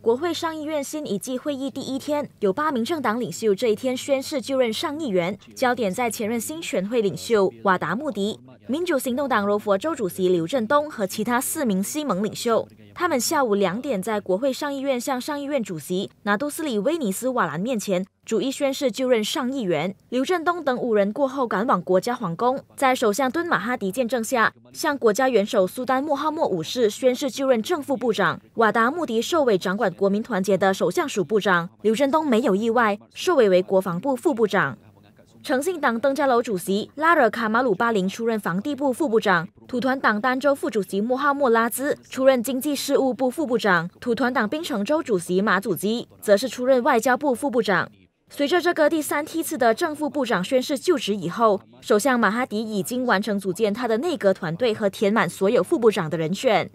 国会上议院新一季会议第一天，有八名政党领袖这一天宣誓就任上议员，焦点在前任新选会领袖瓦达穆迪、民主行动党柔佛州主席刘振东和其他四名西盟领袖。他们下午两点在国会上议院向上议院主席拿杜斯里·威尼斯·瓦兰面前逐一宣誓就任上议员。刘振东等五人过后赶往国家皇宫，在首相敦马哈迪见证下，向国家元首苏丹莫哈默五世宣誓就任正副部长。瓦达穆迪受委掌管国民团结的首相署部长刘振东没有意外，受委为国防部副部长。诚信党登家楼主席拉尔卡马鲁巴林出任房地部副部长，土团党丹州副主席莫哈莫拉兹出任经济事务部副部长，土团党槟城州主席马祖基则是出任外交部副部长。随着这个第三梯次的正副部长宣誓就职以后，首相马哈迪已经完成组建他的内阁团队和填满所有副部长的人选。